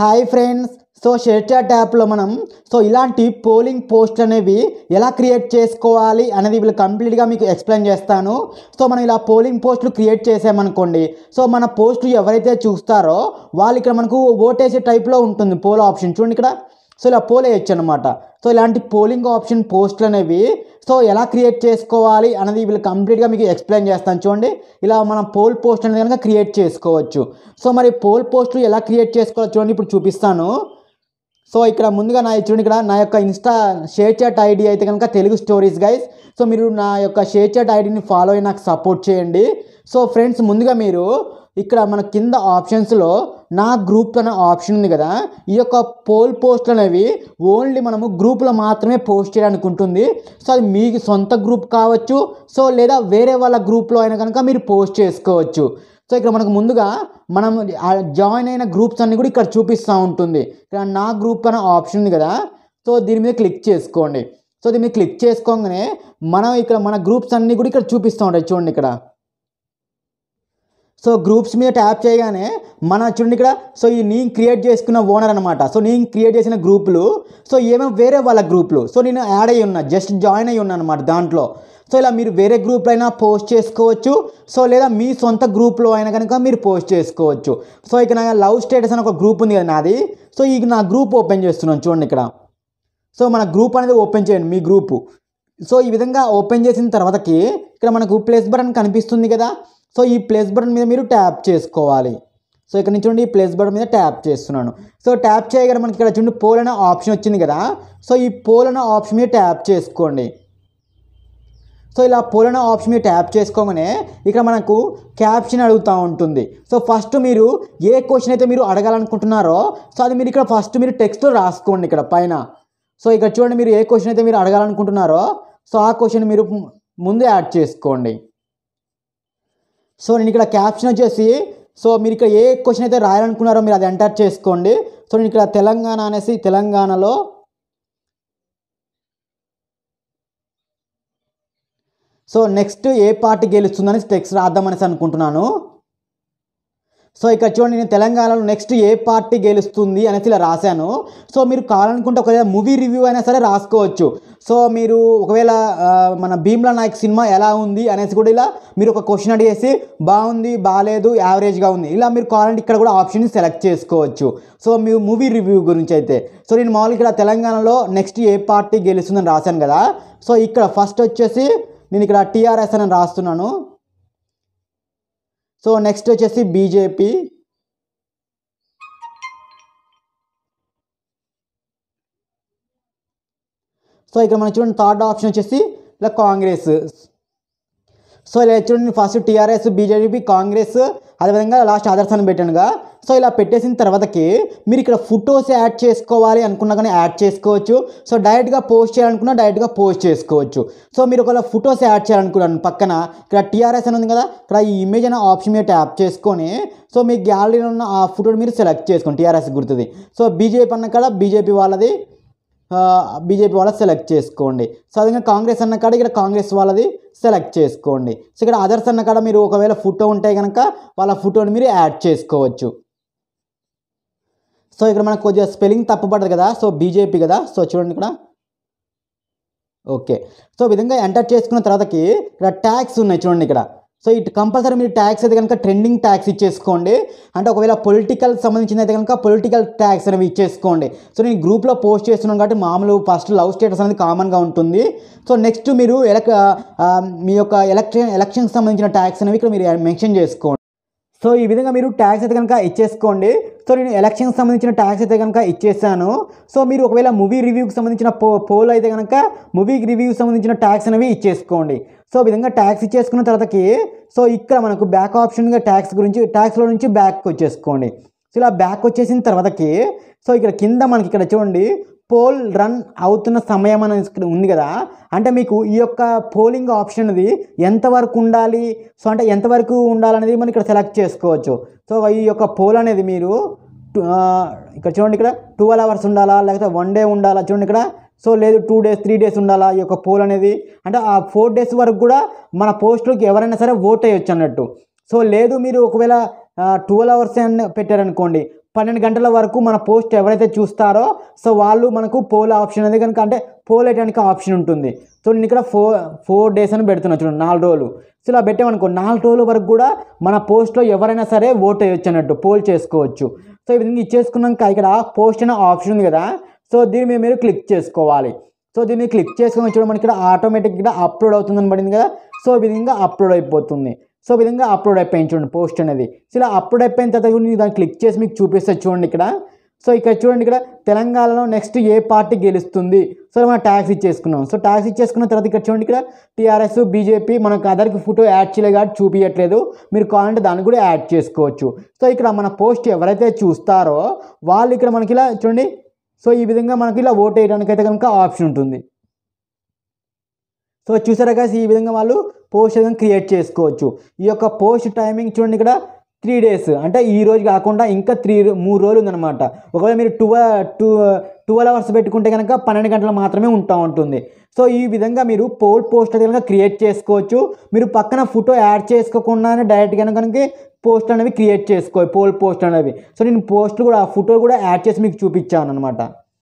hi friends so shelter యాప్లో మనం so ఇలాంటి పోలింగ్ పోస్ట్లు అనేవి ఎలా క్రియేట్ చేసుకోవాలి అనేది వీళ్ళు కంప్లీట్గా మీకు ఎక్స్ప్లెయిన్ చేస్తాను సో మనం ఇలా పోలింగ్ పోస్టులు క్రియేట్ చేసామనుకోండి సో మన పోస్టులు ఎవరైతే చూస్తారో వాళ్ళు ఇక్కడ మనకు ఓటేసే టైప్లో ఉంటుంది పోల్ ఆప్షన్ చూడండి ఇక్కడ సో ఇలా పోల్ వేయచ్చు అనమాట సో ఇలాంటి పోలింగ్ ఆప్షన్ పోస్టులు అనేవి సో ఎలా క్రియేట్ చేసుకోవాలి అనేది వీళ్ళు కంప్లీట్గా మీకు ఎక్స్ప్లెయిన్ చేస్తాను చూడండి ఇలా మనం పోల్ పోస్ట్ అనేది కనుక క్రియేట్ చేసుకోవచ్చు సో మరి పోల్ పోస్టులు ఎలా క్రియేట్ చేసుకోవాలి చూడండి ఇప్పుడు చూపిస్తాను సో ఇక్కడ ముందుగా నా చూడండి ఇక్కడ నా యొక్క ఇన్స్టా షేర్ చాట్ ఐడి అయితే కనుక తెలుగు స్టోరీస్ గైస్ సో మీరు నా యొక్క షేర్ చాట్ ఐడిని ఫాలో అయ్యి నాకు సపోర్ట్ చేయండి సో ఫ్రెండ్స్ ముందుగా మీరు ఇక్కడ మన కింద ఆప్షన్స్లో నా గ్రూప్ అనే ఆప్షన్ ఉంది కదా ఈ యొక్క పోల్ పోస్ట్లు అనేవి ఓన్లీ మనము గ్రూప్లో మాత్రమే పోస్ట్ చేయడానికి ఉంటుంది సో అది మీకు సొంత గ్రూప్ కావచ్చు సో లేదా వేరే వాళ్ళ గ్రూప్లో అయినా కనుక మీరు పోస్ట్ చేసుకోవచ్చు సో ఇక్కడ మనకు ముందుగా మనం జాయిన్ అయిన గ్రూప్స్ అన్నీ కూడా ఇక్కడ చూపిస్తూ ఉంటుంది ఇక్కడ నా గ్రూప్ అనే ఆప్షన్ ఉంది కదా సో దీని మీద క్లిక్ చేసుకోండి సో దీని మీద క్లిక్ చేసుకోగానే మనం ఇక్కడ మన గ్రూప్స్ అన్నీ కూడా ఇక్కడ చూపిస్తూ ఉంటాయి చూడండి ఇక్కడ సో గ్రూప్స్ మీద ట్యాప్ చేయగానే మన చూడండి ఇక్కడ సో ఈ నేను క్రియేట్ చేసుకున్న ఓనర్ అనమాట సో నేను క్రియేట్ చేసిన గ్రూపులు సో ఏమేమి వేరే వాళ్ళ గ్రూపులు సో నేను యాడ్ అయ్యి ఉన్నా జస్ట్ జాయిన్ అయ్యి ఉన్నా అనమాట దాంట్లో సో ఇలా మీరు వేరే గ్రూప్లో అయినా పోస్ట్ చేసుకోవచ్చు సో లేదా మీ సొంత గ్రూప్లో అయినా కనుక మీరు పోస్ట్ చేసుకోవచ్చు సో ఇక నా లవ్ స్టేటస్ అని ఒక గ్రూప్ ఉంది కదా నాది సో ఈ నా గ్రూప్ ఓపెన్ చేస్తున్నాను చూడండి ఇక్కడ సో మన గ్రూప్ అనేది ఓపెన్ చేయండి మీ గ్రూపు సో ఈ విధంగా ఓపెన్ చేసిన తర్వాతకి ఇక్కడ మనకు ప్లేస్ బటన్ కనిపిస్తుంది కదా సో ఈ ప్లేస్ బటన్ మీద మీరు ట్యాప్ చేసుకోవాలి సో ఇక్కడ నుంచి చూడండి ఈ ప్లేస్ బటన్ మీద ట్యాప్ చేస్తున్నాను సో ట్యాప్ చేయగల మనకి ఇక్కడ చూడండి పోల్ అనే ఆప్షన్ వచ్చింది కదా సో ఈ పోల్ అనే ఆప్షన్ మీద ట్యాప్ చేసుకోండి సో ఇలా పోలన ఆప్షన్ మీద ట్యాప్ చేసుకోగానే ఇక్కడ మనకు క్యాప్షన్ అడుగుతూ ఉంటుంది సో ఫస్ట్ మీరు ఏ క్వశ్చన్ అయితే మీరు అడగాలనుకుంటున్నారో సో అది మీరు ఇక్కడ ఫస్ట్ మీరు టెక్స్ట్లో రాసుకోండి ఇక్కడ పైన సో ఇక్కడ చూడండి మీరు ఏ క్వశ్చన్ అయితే మీరు అడగాలనుకుంటున్నారో సో ఆ క్వశ్చన్ మీరు ముందే యాడ్ చేసుకోండి సో నేను ఇక్కడ క్యాప్షన్ వచ్చేసి సో మీరు ఇక్కడ ఏ క్వశ్చన్ అయితే రాయాలనుకున్నారో మీరు అది ఎంటర్ చేసుకోండి సో నేను ఇక్కడ తెలంగాణ అనేసి తెలంగాణలో సో నెక్స్ట్ ఏ పార్టీ గెలుస్తుందని టెక్స్ట్ రాద్దామనేసి అనుకుంటున్నాను సో ఇక్కడ చూడండి నేను తెలంగాణలో నెక్స్ట్ ఏ పార్టీ గెలుస్తుంది అనేసి ఇలా రాశాను సో మీరు కావాలనుకుంటే ఒకవేళ మూవీ రివ్యూ అయినా సరే రాసుకోవచ్చు సో మీరు ఒకవేళ మన భీమ్లా నాయక్ సినిమా ఎలా ఉంది అనేసి కూడా ఇలా మీరు ఒక క్వశ్చన్ అడిగేసి బాగుంది బాగాలేదు యావరేజ్గా ఉంది ఇలా మీరు కావాలంటే ఇక్కడ కూడా ఆప్షన్ సెలెక్ట్ చేసుకోవచ్చు సో మీరు మూవీ రివ్యూ గురించి అయితే సో నేను మామూలుగా ఇక్కడ తెలంగాణలో నెక్స్ట్ ఏ పార్టీ గెలుస్తుందని రాశాను కదా సో ఇక్కడ ఫస్ట్ వచ్చేసి నేను ఇక్కడ టీఆర్ఎస్ అని రాస్తున్నాను సో నెక్స్ట్ వచ్చేసి బీజేపీ సో ఇక్కడ మనం చూడండి థర్డ్ ఆప్షన్ వచ్చేసి ఇలా కాంగ్రెస్ సో ఇలా చూడండి ఫస్ట్ టీఆర్ఎస్ బీజేపీ కాంగ్రెస్ అదేవిధంగా లాస్ట్ ఆదర్శాన్ని పెట్టానుగా సో ఇలా పెట్టేసిన తర్వాతకి మీరు ఇక్కడ ఫొటోస్ యాడ్ చేసుకోవాలి అనుకున్నా కానీ యాడ్ చేసుకోవచ్చు సో డైరెక్ట్గా పోస్ట్ చేయాలనుకున్నా డైరెక్ట్గా పోస్ట్ చేసుకోవచ్చు సో మీరు ఒకవేళ ఫొటోస్ యాడ్ చేయాలనుకున్నాను పక్కన ఇక్కడ టీఆర్ఎస్ అని ఉంది కదా ఇక్కడ ఈ ఇమేజ్ అనే ఆప్షన్ మీద ట్యాప్ చేసుకొని సో మీ గ్యాలరీలో ఉన్న ఆ ఫోటోని మీరు సెలెక్ట్ చేసుకోండి టీఆర్ఎస్ గుర్తుంది సో బీజేపీ అన్న కదా బీజేపీ వాళ్ళది బీజేపీ వాళ్ళ సెలెక్ట్ చేసుకోండి సో అదే కాంగ్రెస్ అన్న కాడ ఇక్కడ కాంగ్రెస్ వాళ్ళది సెలెక్ట్ చేసుకోండి సో ఇక్కడ అదర్స్ అన్న కాడ మీరు ఒకవేళ ఫోటో ఉంటే కనుక వాళ్ళ ఫోటోని మీరు యాడ్ చేసుకోవచ్చు సో ఇక్కడ మనకు కొద్దిగా స్పెల్లింగ్ తప్పబడదు కదా సో బీజేపీ కదా సో చూడండి ఇక్కడ ఓకే సో విధంగా ఎంటర్ చేసుకున్న తర్వాతకి ఇక్కడ ట్యాక్స్ ఉన్నాయి చూడండి ఇక్కడ సో ఇటు కంపల్సరీ మీరు ట్యాక్స్ అయితే కనుక ట్రెండింగ్ ట్యాక్స్ ఇచ్చేసుకోండి అంటే ఒకవేళ పొలిటికల్ సంబంధించిన అయితే కనుక పొలిటికల్ ట్యాక్స్ అనేవి ఇచ్చేసుకోండి సో నేను గ్రూప్లో పోస్ట్ చేస్తున్నాను కాబట్టి మామూలు ఫస్ట్ లవ్ స్టేటస్ అనేది కామన్గా ఉంటుంది సో నెక్స్ట్ మీరు ఎలక్ మీ యొక్క ఎలక్షన్ ఎలక్షన్కి సంబంధించిన ట్యాక్స్ అనేవి ఇక్కడ మీరు మెన్షన్ చేసుకోండి సో ఈ విధంగా మీరు ట్యాక్స్ అయితే కనుక ఇచ్చేసుకోండి సో నేను ఎలక్షన్కి సంబంధించిన ట్యాక్స్ అయితే కనుక ఇచ్చేసాను సో మీరు ఒకవేళ మూవీ రివ్యూకి సంబంధించిన పో పోల్ అయితే కనుక మూవీ రివ్యూకి సంబంధించిన ట్యాక్స్ అనేవి ఇచ్చేసుకోండి సో విధంగా ట్యాక్స్ ఇచ్చేసుకున్న తర్వాతకి సో ఇక్కడ మనకు బ్యాక్ ఆప్షన్గా ట్యాక్స్ గురించి ట్యాక్స్లో నుంచి బ్యాక్ వచ్చేసుకోండి సో ఇలా బ్యాక్ వచ్చేసిన తర్వాతకి సో ఇక్కడ కింద మనకి ఇక్కడ చూడండి పోల్ రన్ అవుతున్న సమయం అనేది ఇక్కడ ఉంది కదా అంటే మీకు ఈ యొక్క పోలింగ్ ఆప్షన్ అనేది ఎంతవరకు ఉండాలి సో అంటే ఎంతవరకు ఉండాలనేది మనం ఇక్కడ సెలెక్ట్ చేసుకోవచ్చు సో ఈ యొక్క పోల్ అనేది మీరు ఇక్కడ చూడండి ఇక్కడ ట్వెల్వ్ అవర్స్ ఉండాలా లేకపోతే వన్ డే ఉండాలా చూడండి ఇక్కడ సో లేదు టూ డేస్ త్రీ డేస్ ఉండాలా ఈ యొక్క పోల్ అనేది అంటే ఆ ఫోర్ డేస్ వరకు కూడా మన పోస్టులకు ఎవరైనా సరే ఓట్ అయ్యొచ్చు అన్నట్టు సో లేదు మీరు ఒకవేళ ట్వెల్వ్ అవర్స్ అని పెట్టారనుకోండి పన్నెండు గంటల వరకు మన పోస్ట్ ఎవరైతే చూస్తారో సో వాళ్ళు మనకు పోల్ ఆప్షన్ అనేది కనుక అంటే పోల్ వేయడానికి ఆప్షన్ ఉంటుంది సో నేను ఇక్కడ ఫోర్ ఫోర్ డేస్ అని పెడుతున్నా చూడండి నాలుగు రోజులు సో ఇలా పెట్టామనుకో నాలుగు రోజుల వరకు కూడా మన పోస్ట్లో ఎవరైనా సరే ఓట్ అయ్యొచ్చు అన్నట్టు పోల్ చేసుకోవచ్చు సో ఈ విధంగా ఇచ్చేసుకున్నాక ఇక్కడ పోస్ట్ అనే ఆప్షన్ ఉంది కదా సో దీన్ని మీరు క్లిక్ చేసుకోవాలి సో దీన్ని క్లిక్ చేసుకుని చూడండి మనకి ఇక్కడ ఆటోమేటిక్గా అప్లోడ్ అవుతుందని పడింది కదా సో విధంగా అప్లోడ్ అయిపోతుంది సో విధంగా అప్లోడ్ అయిపోయింది చూడండి పోస్ట్ అనేది సో ఇలా అప్లోడ్ అయిపోయిన తర్వాత కూడా దాన్ని క్లిక్ చేసి మీకు చూపిస్తే చూడండి ఇక్కడ సో ఇక్కడ చూడండి ఇక్కడ తెలంగాణలో నెక్స్ట్ ఏ పార్టీ గెలుస్తుంది సో మనం ట్యాక్స్ ఇచ్చేసుకున్నాం సో ట్యాక్స్ ఇచ్చేసుకున్న తర్వాత ఇక్కడ చూడండి ఇక్కడ టీఆర్ఎస్ బీజేపీ మనకు అదర్కి ఫోటో యాడ్ చేయలేదు కాబట్టి చూపించట్లేదు మీరు కావాలంటే దాన్ని కూడా యాడ్ చేసుకోవచ్చు సో ఇక్కడ మన పోస్ట్ ఎవరైతే చూస్తారో వాళ్ళు ఇక్కడ మనకి ఇలా చూడండి సో ఈ విధంగా మనకి ఇలా ఓట్ వేయడానికి అయితే కనుక ఆప్షన్ ఉంటుంది సో చూసారా కాసి ఈ విధంగా వాళ్ళు పోస్ట్ విధంగా క్రియేట్ చేసుకోవచ్చు ఈ యొక్క పోస్ట్ టైమింగ్ చూడండి ఇక్కడ త్రీ డేస్ అంటే ఈ రోజు కాకుండా ఇంకా త్రీ మూడు రోజులు ఉందన్నమాట ఒకవేళ మీరు టూ టూ ట్వెల్వ్ అవర్స్ పెట్టుకుంటే కనుక పన్నెండు గంటలు మాత్రమే ఉంటా ఉంటుంది సో ఈ విధంగా మీరు పోల్ పోస్టర్ కనుక క్రియేట్ చేసుకోవచ్చు మీరు పక్కన ఫోటో యాడ్ చేసుకోకుండానే డైరెక్ట్ కనుక పోస్ట్ అనేవి క్రియేట్ చేసుకో పోల్ పోస్ట్ అనేవి సో నేను పోస్టర్ కూడా ఆ ఫోటో కూడా యాడ్ చేసి మీకు చూపించాను అనమాట